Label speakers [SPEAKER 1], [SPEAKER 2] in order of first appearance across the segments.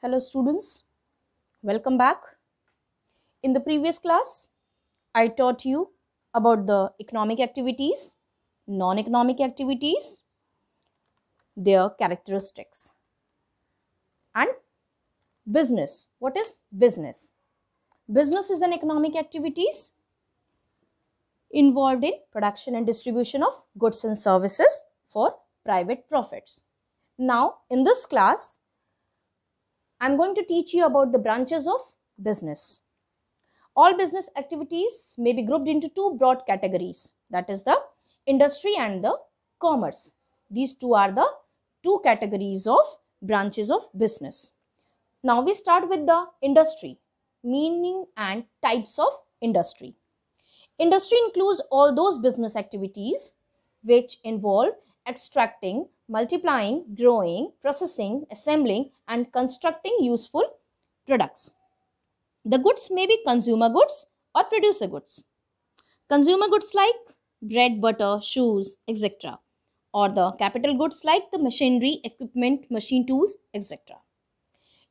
[SPEAKER 1] Hello students, welcome back. In the previous class, I taught you about the economic activities, non-economic activities, their characteristics and business. What is business? Business is an economic activities involved in production and distribution of goods and services for private profits. Now, in this class, I'm going to teach you about the branches of business. All business activities may be grouped into two broad categories that is the industry and the commerce. These two are the two categories of branches of business. Now we start with the industry, meaning and types of industry. Industry includes all those business activities which involve extracting multiplying, growing, processing, assembling and constructing useful products. The goods may be consumer goods or producer goods. Consumer goods like bread, butter, shoes, etc. Or the capital goods like the machinery, equipment, machine tools, etc.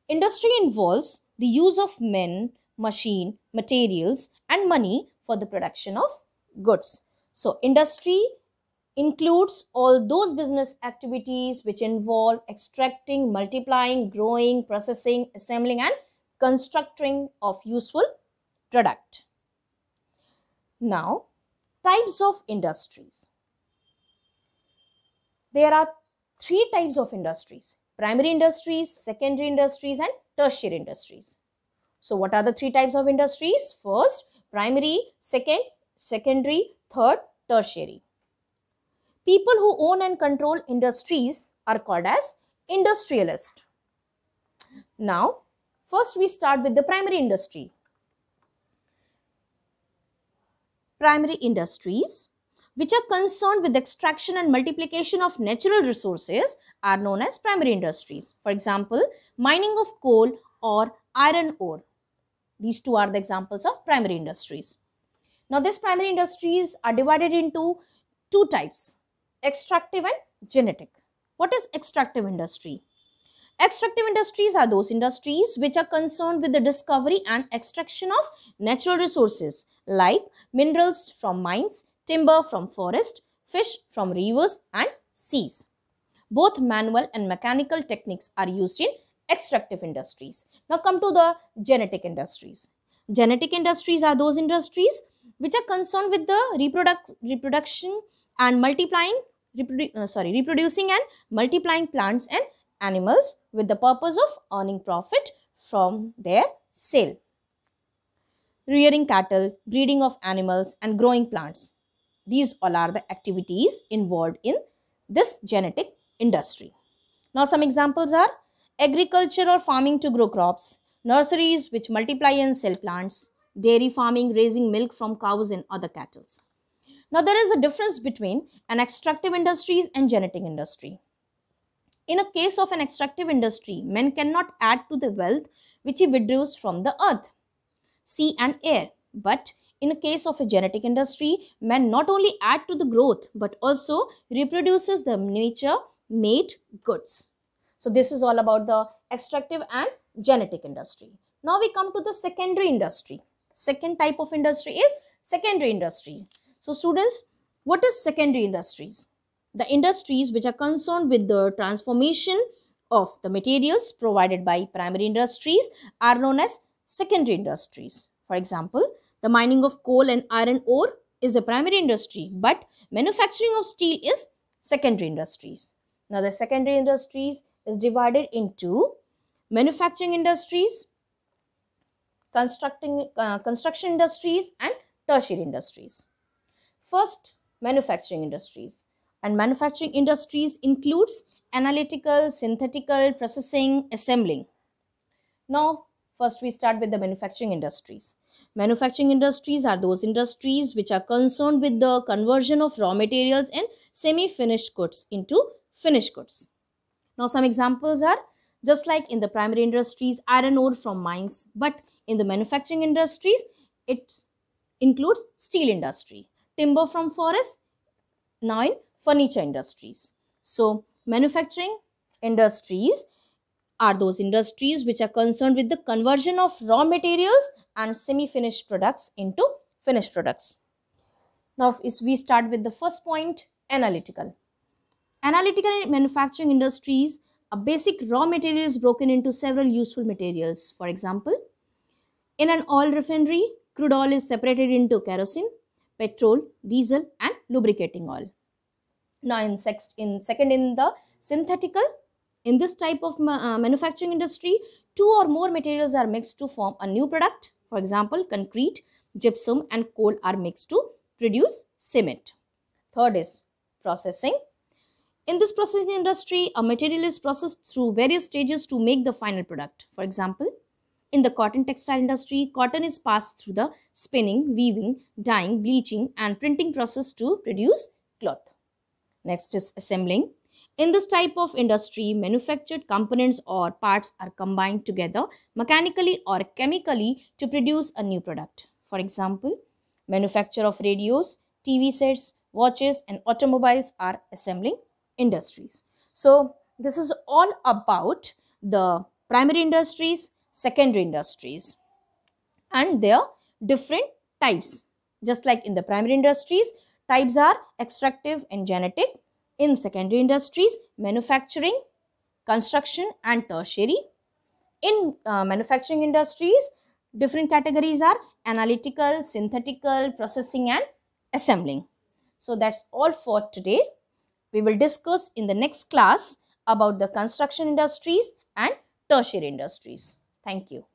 [SPEAKER 1] Industry involves the use of men, machine, materials and money for the production of goods. So, industry includes all those business activities which involve extracting, multiplying, growing, processing, assembling and constructing of useful product. Now, types of industries. There are three types of industries, primary industries, secondary industries and tertiary industries. So, what are the three types of industries? First, primary, second, secondary, third, tertiary. People who own and control industries are called as industrialists. Now, first we start with the primary industry. Primary industries which are concerned with extraction and multiplication of natural resources are known as primary industries. For example, mining of coal or iron ore. These two are the examples of primary industries. Now, these primary industries are divided into two types extractive and genetic. What is extractive industry? Extractive industries are those industries which are concerned with the discovery and extraction of natural resources like minerals from mines, timber from forest, fish from rivers and seas. Both manual and mechanical techniques are used in extractive industries. Now come to the genetic industries. Genetic industries are those industries which are concerned with the reproduc reproduction and multiplying, reprodu uh, sorry, reproducing and multiplying plants and animals with the purpose of earning profit from their sale. Rearing cattle, breeding of animals and growing plants. These all are the activities involved in this genetic industry. Now some examples are agriculture or farming to grow crops, nurseries which multiply and sell plants, dairy farming raising milk from cows and other cattle. Now there is a difference between an extractive industries and genetic industry. In a case of an extractive industry, men cannot add to the wealth which he withdraws from the earth, sea and air. But in a case of a genetic industry, man not only add to the growth but also reproduces the nature made goods. So this is all about the extractive and genetic industry. Now we come to the secondary industry. Second type of industry is secondary industry. So students, what is secondary industries? The industries which are concerned with the transformation of the materials provided by primary industries are known as secondary industries. For example, the mining of coal and iron ore is a primary industry, but manufacturing of steel is secondary industries. Now, the secondary industries is divided into manufacturing industries, constructing, uh, construction industries and tertiary industries. First, manufacturing industries. And manufacturing industries includes analytical, synthetical, processing, assembling. Now, first we start with the manufacturing industries. Manufacturing industries are those industries which are concerned with the conversion of raw materials and semi-finished goods into finished goods. Now, some examples are just like in the primary industries, iron ore from mines, but in the manufacturing industries, it includes steel industry timber from forest. 9. Furniture industries. So, manufacturing industries are those industries which are concerned with the conversion of raw materials and semi-finished products into finished products. Now, if we start with the first point, analytical. Analytical manufacturing industries, are basic raw materials broken into several useful materials. For example, in an oil refinery, crude oil is separated into kerosene, petrol, diesel and lubricating oil. Now in, sex, in second in the synthetical, in this type of ma uh, manufacturing industry, two or more materials are mixed to form a new product. For example, concrete, gypsum and coal are mixed to produce cement. Third is processing. In this processing industry, a material is processed through various stages to make the final product. For example, in the cotton textile industry, cotton is passed through the spinning, weaving, dyeing, bleaching and printing process to produce cloth. Next is assembling. In this type of industry, manufactured components or parts are combined together mechanically or chemically to produce a new product. For example, manufacture of radios, TV sets, watches and automobiles are assembling industries. So, this is all about the primary industries, secondary industries and their different types. Just like in the primary industries, types are extractive and genetic. In secondary industries, manufacturing, construction and tertiary. In uh, manufacturing industries, different categories are analytical, synthetical, processing and assembling. So that's all for today. We will discuss in the next class about the construction industries and tertiary industries. Thank you.